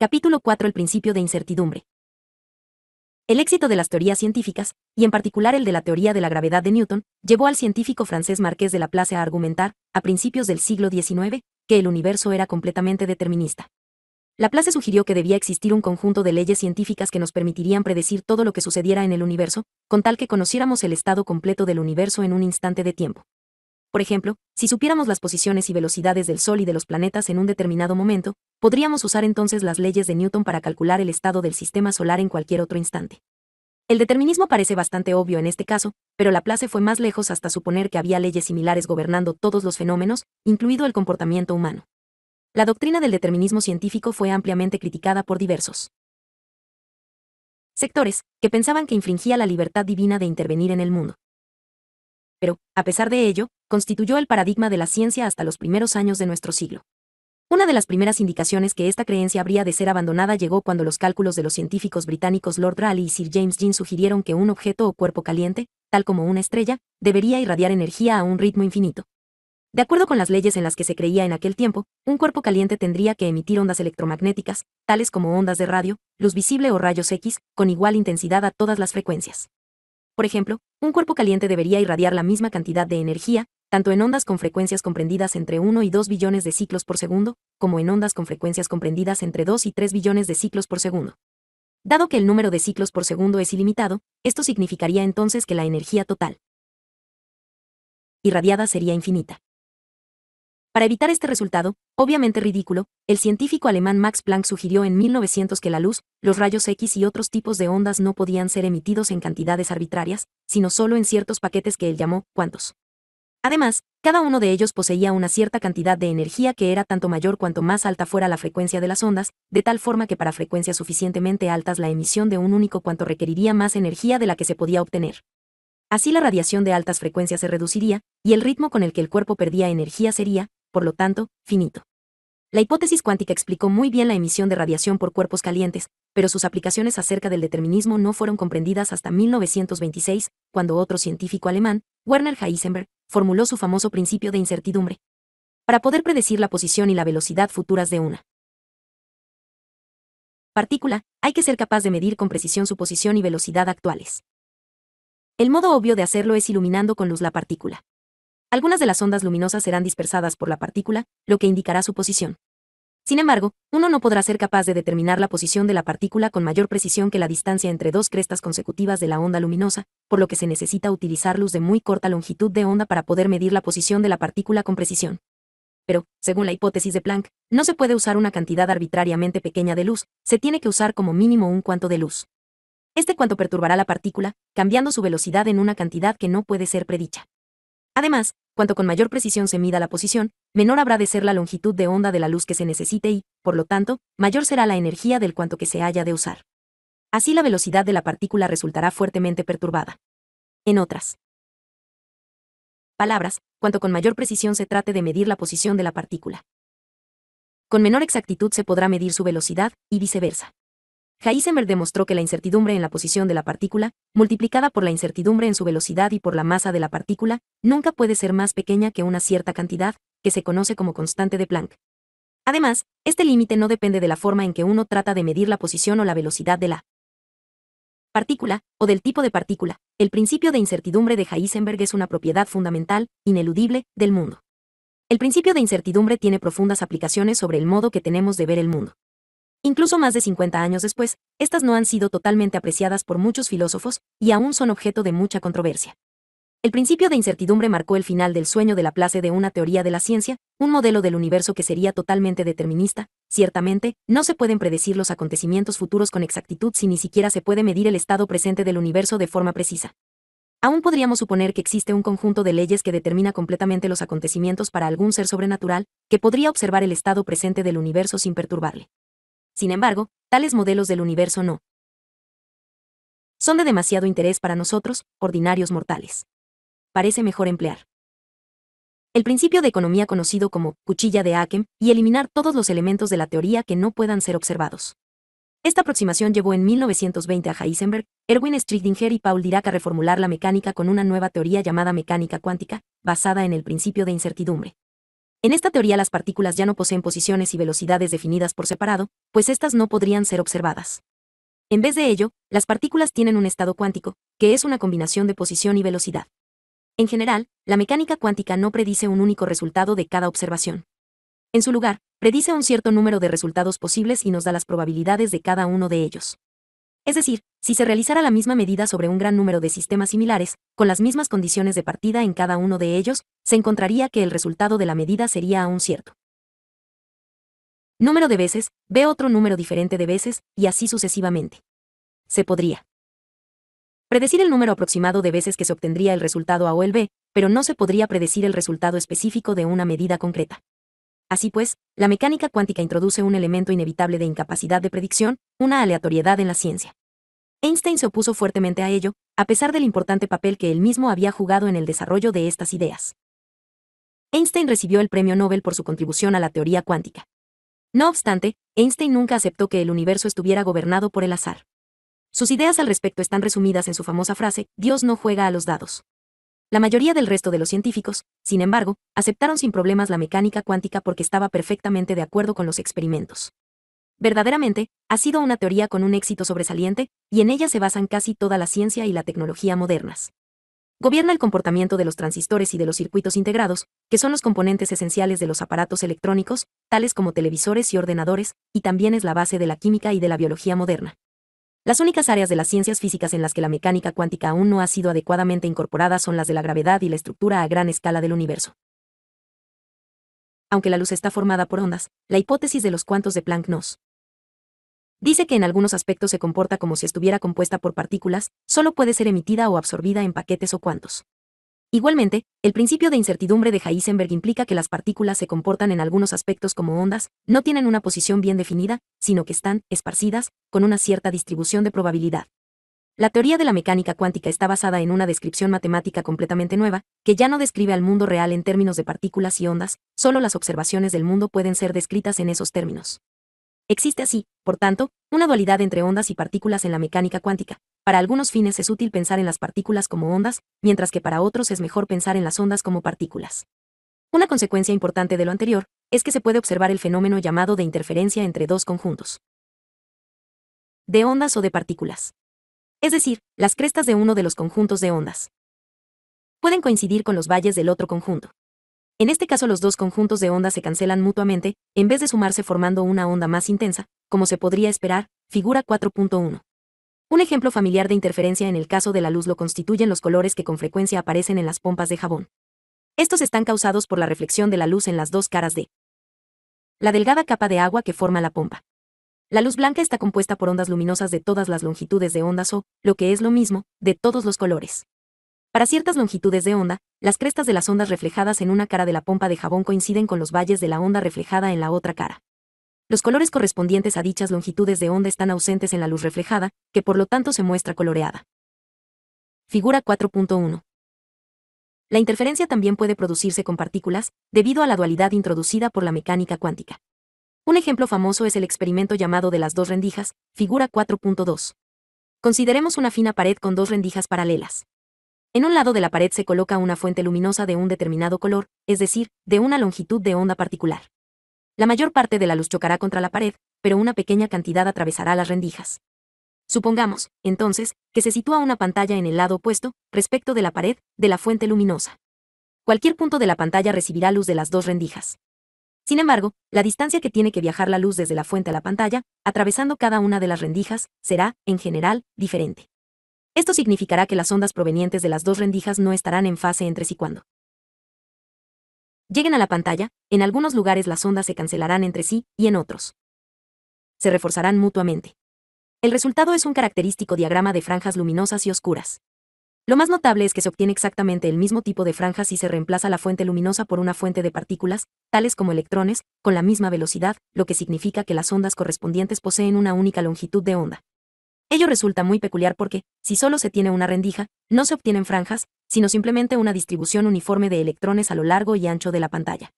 Capítulo 4 El principio de incertidumbre. El éxito de las teorías científicas, y en particular el de la teoría de la gravedad de Newton, llevó al científico francés Marqués de Laplace a argumentar, a principios del siglo XIX, que el universo era completamente determinista. Laplace sugirió que debía existir un conjunto de leyes científicas que nos permitirían predecir todo lo que sucediera en el universo, con tal que conociéramos el estado completo del universo en un instante de tiempo. Por ejemplo, si supiéramos las posiciones y velocidades del Sol y de los planetas en un determinado momento, podríamos usar entonces las leyes de Newton para calcular el estado del sistema solar en cualquier otro instante. El determinismo parece bastante obvio en este caso, pero Laplace fue más lejos hasta suponer que había leyes similares gobernando todos los fenómenos, incluido el comportamiento humano. La doctrina del determinismo científico fue ampliamente criticada por diversos sectores que pensaban que infringía la libertad divina de intervenir en el mundo pero, a pesar de ello, constituyó el paradigma de la ciencia hasta los primeros años de nuestro siglo. Una de las primeras indicaciones que esta creencia habría de ser abandonada llegó cuando los cálculos de los científicos británicos Lord Raleigh y Sir James Jean sugirieron que un objeto o cuerpo caliente, tal como una estrella, debería irradiar energía a un ritmo infinito. De acuerdo con las leyes en las que se creía en aquel tiempo, un cuerpo caliente tendría que emitir ondas electromagnéticas, tales como ondas de radio, luz visible o rayos X, con igual intensidad a todas las frecuencias. Por ejemplo, un cuerpo caliente debería irradiar la misma cantidad de energía, tanto en ondas con frecuencias comprendidas entre 1 y 2 billones de ciclos por segundo, como en ondas con frecuencias comprendidas entre 2 y 3 billones de ciclos por segundo. Dado que el número de ciclos por segundo es ilimitado, esto significaría entonces que la energía total irradiada sería infinita. Para evitar este resultado, obviamente ridículo, el científico alemán Max Planck sugirió en 1900 que la luz, los rayos X y otros tipos de ondas no podían ser emitidos en cantidades arbitrarias, sino solo en ciertos paquetes que él llamó cuantos. Además, cada uno de ellos poseía una cierta cantidad de energía que era tanto mayor cuanto más alta fuera la frecuencia de las ondas, de tal forma que para frecuencias suficientemente altas la emisión de un único cuanto requeriría más energía de la que se podía obtener. Así la radiación de altas frecuencias se reduciría, y el ritmo con el que el cuerpo perdía energía sería, por lo tanto, finito. La hipótesis cuántica explicó muy bien la emisión de radiación por cuerpos calientes, pero sus aplicaciones acerca del determinismo no fueron comprendidas hasta 1926, cuando otro científico alemán, Werner Heisenberg, formuló su famoso principio de incertidumbre. Para poder predecir la posición y la velocidad futuras de una partícula, hay que ser capaz de medir con precisión su posición y velocidad actuales. El modo obvio de hacerlo es iluminando con luz la partícula. Algunas de las ondas luminosas serán dispersadas por la partícula, lo que indicará su posición. Sin embargo, uno no podrá ser capaz de determinar la posición de la partícula con mayor precisión que la distancia entre dos crestas consecutivas de la onda luminosa, por lo que se necesita utilizar luz de muy corta longitud de onda para poder medir la posición de la partícula con precisión. Pero, según la hipótesis de Planck, no se puede usar una cantidad arbitrariamente pequeña de luz, se tiene que usar como mínimo un cuanto de luz. Este cuanto perturbará la partícula, cambiando su velocidad en una cantidad que no puede ser predicha. Además, cuanto con mayor precisión se mida la posición, menor habrá de ser la longitud de onda de la luz que se necesite y, por lo tanto, mayor será la energía del cuanto que se haya de usar. Así la velocidad de la partícula resultará fuertemente perturbada. En otras palabras, cuanto con mayor precisión se trate de medir la posición de la partícula. Con menor exactitud se podrá medir su velocidad, y viceversa. Heisenberg demostró que la incertidumbre en la posición de la partícula, multiplicada por la incertidumbre en su velocidad y por la masa de la partícula, nunca puede ser más pequeña que una cierta cantidad, que se conoce como constante de Planck. Además, este límite no depende de la forma en que uno trata de medir la posición o la velocidad de la partícula, o del tipo de partícula. El principio de incertidumbre de Heisenberg es una propiedad fundamental, ineludible, del mundo. El principio de incertidumbre tiene profundas aplicaciones sobre el modo que tenemos de ver el mundo. Incluso más de 50 años después, estas no han sido totalmente apreciadas por muchos filósofos y aún son objeto de mucha controversia. El principio de incertidumbre marcó el final del sueño de la Laplace de una teoría de la ciencia, un modelo del universo que sería totalmente determinista. Ciertamente, no se pueden predecir los acontecimientos futuros con exactitud si ni siquiera se puede medir el estado presente del universo de forma precisa. Aún podríamos suponer que existe un conjunto de leyes que determina completamente los acontecimientos para algún ser sobrenatural, que podría observar el estado presente del universo sin perturbarle. Sin embargo, tales modelos del universo no son de demasiado interés para nosotros, ordinarios mortales. Parece mejor emplear el principio de economía conocido como cuchilla de Akem y eliminar todos los elementos de la teoría que no puedan ser observados. Esta aproximación llevó en 1920 a Heisenberg, Erwin Strichtinger y Paul Dirac a reformular la mecánica con una nueva teoría llamada mecánica cuántica, basada en el principio de incertidumbre. En esta teoría las partículas ya no poseen posiciones y velocidades definidas por separado, pues estas no podrían ser observadas. En vez de ello, las partículas tienen un estado cuántico, que es una combinación de posición y velocidad. En general, la mecánica cuántica no predice un único resultado de cada observación. En su lugar, predice un cierto número de resultados posibles y nos da las probabilidades de cada uno de ellos. Es decir, si se realizara la misma medida sobre un gran número de sistemas similares, con las mismas condiciones de partida en cada uno de ellos, se encontraría que el resultado de la medida sería aún cierto. Número de veces, ve otro número diferente de veces, y así sucesivamente. Se podría predecir el número aproximado de veces que se obtendría el resultado A o el B, pero no se podría predecir el resultado específico de una medida concreta. Así pues, la mecánica cuántica introduce un elemento inevitable de incapacidad de predicción, una aleatoriedad en la ciencia. Einstein se opuso fuertemente a ello, a pesar del importante papel que él mismo había jugado en el desarrollo de estas ideas. Einstein recibió el premio Nobel por su contribución a la teoría cuántica. No obstante, Einstein nunca aceptó que el universo estuviera gobernado por el azar. Sus ideas al respecto están resumidas en su famosa frase, Dios no juega a los dados. La mayoría del resto de los científicos, sin embargo, aceptaron sin problemas la mecánica cuántica porque estaba perfectamente de acuerdo con los experimentos. Verdaderamente, ha sido una teoría con un éxito sobresaliente, y en ella se basan casi toda la ciencia y la tecnología modernas. Gobierna el comportamiento de los transistores y de los circuitos integrados, que son los componentes esenciales de los aparatos electrónicos, tales como televisores y ordenadores, y también es la base de la química y de la biología moderna. Las únicas áreas de las ciencias físicas en las que la mecánica cuántica aún no ha sido adecuadamente incorporada son las de la gravedad y la estructura a gran escala del universo aunque la luz está formada por ondas, la hipótesis de los cuantos de Planck nos Dice que en algunos aspectos se comporta como si estuviera compuesta por partículas, solo puede ser emitida o absorbida en paquetes o cuantos. Igualmente, el principio de incertidumbre de Heisenberg implica que las partículas se comportan en algunos aspectos como ondas, no tienen una posición bien definida, sino que están esparcidas, con una cierta distribución de probabilidad. La teoría de la mecánica cuántica está basada en una descripción matemática completamente nueva, que ya no describe al mundo real en términos de partículas y ondas, solo las observaciones del mundo pueden ser descritas en esos términos. Existe así, por tanto, una dualidad entre ondas y partículas en la mecánica cuántica. Para algunos fines es útil pensar en las partículas como ondas, mientras que para otros es mejor pensar en las ondas como partículas. Una consecuencia importante de lo anterior es que se puede observar el fenómeno llamado de interferencia entre dos conjuntos. De ondas o de partículas. Es decir, las crestas de uno de los conjuntos de ondas pueden coincidir con los valles del otro conjunto. En este caso los dos conjuntos de ondas se cancelan mutuamente, en vez de sumarse formando una onda más intensa, como se podría esperar, figura 4.1. Un ejemplo familiar de interferencia en el caso de la luz lo constituyen los colores que con frecuencia aparecen en las pompas de jabón. Estos están causados por la reflexión de la luz en las dos caras de la delgada capa de agua que forma la pompa. La luz blanca está compuesta por ondas luminosas de todas las longitudes de ondas o, lo que es lo mismo, de todos los colores. Para ciertas longitudes de onda, las crestas de las ondas reflejadas en una cara de la pompa de jabón coinciden con los valles de la onda reflejada en la otra cara. Los colores correspondientes a dichas longitudes de onda están ausentes en la luz reflejada, que por lo tanto se muestra coloreada. Figura 4.1. La interferencia también puede producirse con partículas, debido a la dualidad introducida por la mecánica cuántica. Un ejemplo famoso es el experimento llamado de las dos rendijas, figura 4.2. Consideremos una fina pared con dos rendijas paralelas. En un lado de la pared se coloca una fuente luminosa de un determinado color, es decir, de una longitud de onda particular. La mayor parte de la luz chocará contra la pared, pero una pequeña cantidad atravesará las rendijas. Supongamos, entonces, que se sitúa una pantalla en el lado opuesto, respecto de la pared, de la fuente luminosa. Cualquier punto de la pantalla recibirá luz de las dos rendijas. Sin embargo, la distancia que tiene que viajar la luz desde la fuente a la pantalla, atravesando cada una de las rendijas, será, en general, diferente. Esto significará que las ondas provenientes de las dos rendijas no estarán en fase entre sí cuando lleguen a la pantalla, en algunos lugares las ondas se cancelarán entre sí y en otros se reforzarán mutuamente. El resultado es un característico diagrama de franjas luminosas y oscuras. Lo más notable es que se obtiene exactamente el mismo tipo de franjas si se reemplaza la fuente luminosa por una fuente de partículas, tales como electrones, con la misma velocidad, lo que significa que las ondas correspondientes poseen una única longitud de onda. Ello resulta muy peculiar porque, si solo se tiene una rendija, no se obtienen franjas, sino simplemente una distribución uniforme de electrones a lo largo y ancho de la pantalla.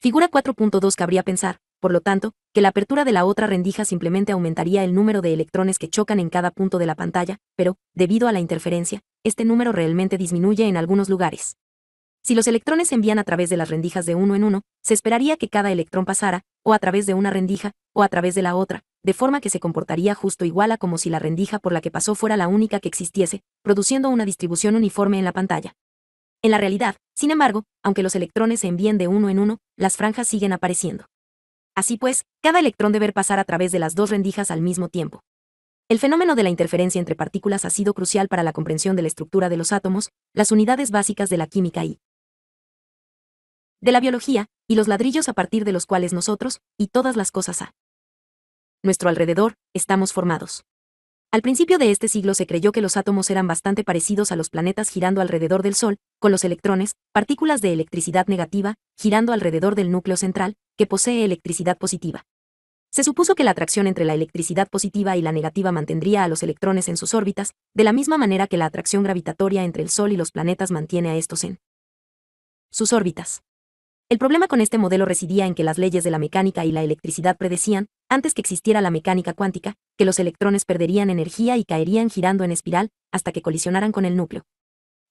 Figura 4.2 cabría pensar, por lo tanto, que la apertura de la otra rendija simplemente aumentaría el número de electrones que chocan en cada punto de la pantalla, pero, debido a la interferencia, este número realmente disminuye en algunos lugares. Si los electrones se envían a través de las rendijas de uno en uno, se esperaría que cada electrón pasara, o a través de una rendija, o a través de la otra, de forma que se comportaría justo igual a como si la rendija por la que pasó fuera la única que existiese, produciendo una distribución uniforme en la pantalla. En la realidad, sin embargo, aunque los electrones se envíen de uno en uno, las franjas siguen apareciendo. Así pues, cada electrón debe pasar a través de las dos rendijas al mismo tiempo. El fenómeno de la interferencia entre partículas ha sido crucial para la comprensión de la estructura de los átomos, las unidades básicas de la química y de la biología, y los ladrillos a partir de los cuales nosotros, y todas las cosas a nuestro alrededor, estamos formados. Al principio de este siglo se creyó que los átomos eran bastante parecidos a los planetas girando alrededor del Sol, con los electrones, partículas de electricidad negativa, girando alrededor del núcleo central, que posee electricidad positiva. Se supuso que la atracción entre la electricidad positiva y la negativa mantendría a los electrones en sus órbitas, de la misma manera que la atracción gravitatoria entre el Sol y los planetas mantiene a estos en sus órbitas. El problema con este modelo residía en que las leyes de la mecánica y la electricidad predecían, antes que existiera la mecánica cuántica, que los electrones perderían energía y caerían girando en espiral, hasta que colisionaran con el núcleo.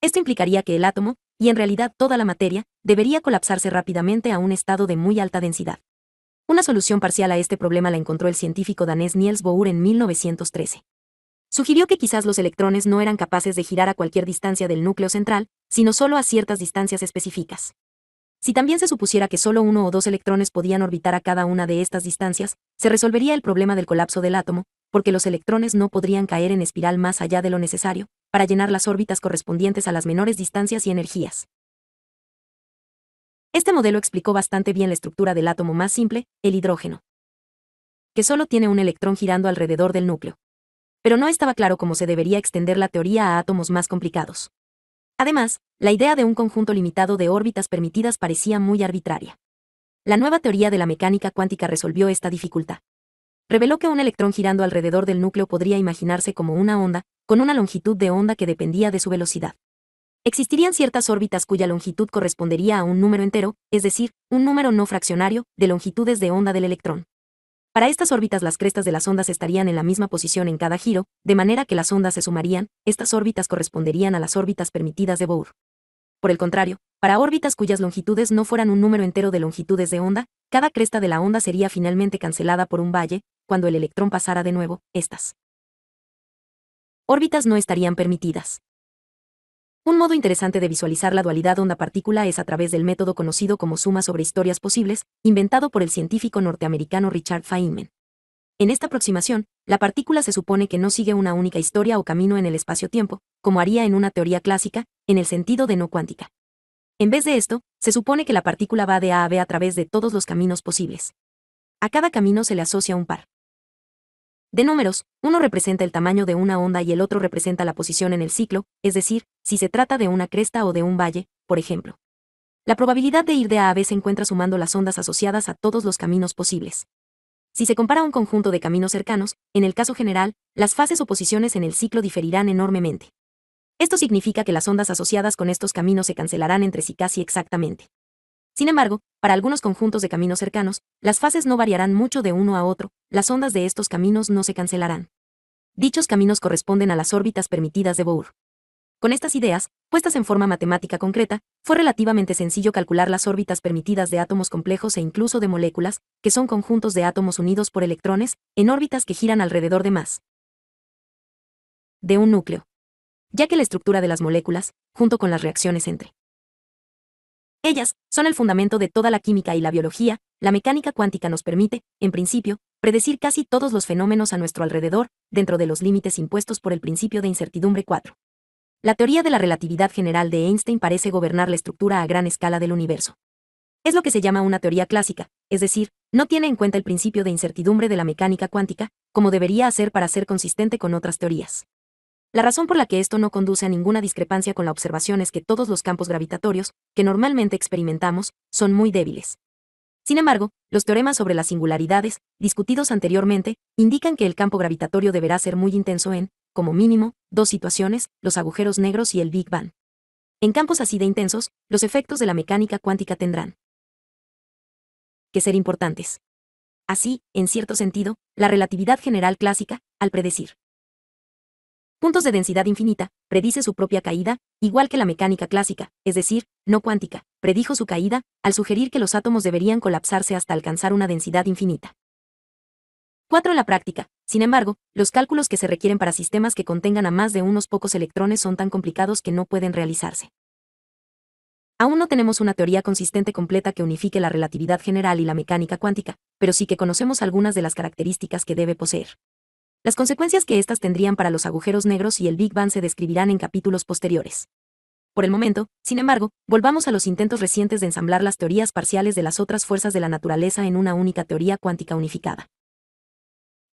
Esto implicaría que el átomo, y en realidad toda la materia, debería colapsarse rápidamente a un estado de muy alta densidad. Una solución parcial a este problema la encontró el científico danés Niels Bohr en 1913. Sugirió que quizás los electrones no eran capaces de girar a cualquier distancia del núcleo central, sino solo a ciertas distancias específicas. Si también se supusiera que solo uno o dos electrones podían orbitar a cada una de estas distancias, se resolvería el problema del colapso del átomo, porque los electrones no podrían caer en espiral más allá de lo necesario, para llenar las órbitas correspondientes a las menores distancias y energías. Este modelo explicó bastante bien la estructura del átomo más simple, el hidrógeno, que solo tiene un electrón girando alrededor del núcleo. Pero no estaba claro cómo se debería extender la teoría a átomos más complicados. Además, la idea de un conjunto limitado de órbitas permitidas parecía muy arbitraria. La nueva teoría de la mecánica cuántica resolvió esta dificultad. Reveló que un electrón girando alrededor del núcleo podría imaginarse como una onda, con una longitud de onda que dependía de su velocidad. Existirían ciertas órbitas cuya longitud correspondería a un número entero, es decir, un número no fraccionario, de longitudes de onda del electrón. Para estas órbitas las crestas de las ondas estarían en la misma posición en cada giro, de manera que las ondas se sumarían, estas órbitas corresponderían a las órbitas permitidas de Bohr. Por el contrario, para órbitas cuyas longitudes no fueran un número entero de longitudes de onda, cada cresta de la onda sería finalmente cancelada por un valle, cuando el electrón pasara de nuevo, estas órbitas no estarían permitidas. Un modo interesante de visualizar la dualidad onda-partícula es a través del método conocido como suma sobre historias posibles, inventado por el científico norteamericano Richard Feynman. En esta aproximación, la partícula se supone que no sigue una única historia o camino en el espacio-tiempo, como haría en una teoría clásica, en el sentido de no cuántica. En vez de esto, se supone que la partícula va de A a B a través de todos los caminos posibles. A cada camino se le asocia un par de números, uno representa el tamaño de una onda y el otro representa la posición en el ciclo, es decir, si se trata de una cresta o de un valle, por ejemplo. La probabilidad de ir de A a B se encuentra sumando las ondas asociadas a todos los caminos posibles. Si se compara un conjunto de caminos cercanos, en el caso general, las fases o posiciones en el ciclo diferirán enormemente. Esto significa que las ondas asociadas con estos caminos se cancelarán entre sí casi exactamente. Sin embargo, para algunos conjuntos de caminos cercanos, las fases no variarán mucho de uno a otro, las ondas de estos caminos no se cancelarán. Dichos caminos corresponden a las órbitas permitidas de Bohr. Con estas ideas, puestas en forma matemática concreta, fue relativamente sencillo calcular las órbitas permitidas de átomos complejos e incluso de moléculas, que son conjuntos de átomos unidos por electrones, en órbitas que giran alrededor de más de un núcleo. Ya que la estructura de las moléculas, junto con las reacciones entre ellas son el fundamento de toda la química y la biología, la mecánica cuántica nos permite, en principio, predecir casi todos los fenómenos a nuestro alrededor, dentro de los límites impuestos por el principio de incertidumbre 4. La teoría de la relatividad general de Einstein parece gobernar la estructura a gran escala del universo. Es lo que se llama una teoría clásica, es decir, no tiene en cuenta el principio de incertidumbre de la mecánica cuántica, como debería hacer para ser consistente con otras teorías. La razón por la que esto no conduce a ninguna discrepancia con la observación es que todos los campos gravitatorios, que normalmente experimentamos, son muy débiles. Sin embargo, los teoremas sobre las singularidades, discutidos anteriormente, indican que el campo gravitatorio deberá ser muy intenso en, como mínimo, dos situaciones, los agujeros negros y el Big Bang. En campos así de intensos, los efectos de la mecánica cuántica tendrán que ser importantes. Así, en cierto sentido, la relatividad general clásica, al predecir puntos de densidad infinita, predice su propia caída, igual que la mecánica clásica, es decir, no cuántica, predijo su caída, al sugerir que los átomos deberían colapsarse hasta alcanzar una densidad infinita. 4. La práctica. Sin embargo, los cálculos que se requieren para sistemas que contengan a más de unos pocos electrones son tan complicados que no pueden realizarse. Aún no tenemos una teoría consistente completa que unifique la relatividad general y la mecánica cuántica, pero sí que conocemos algunas de las características que debe poseer. Las consecuencias que éstas tendrían para los agujeros negros y el Big Bang se describirán en capítulos posteriores. Por el momento, sin embargo, volvamos a los intentos recientes de ensamblar las teorías parciales de las otras fuerzas de la naturaleza en una única teoría cuántica unificada.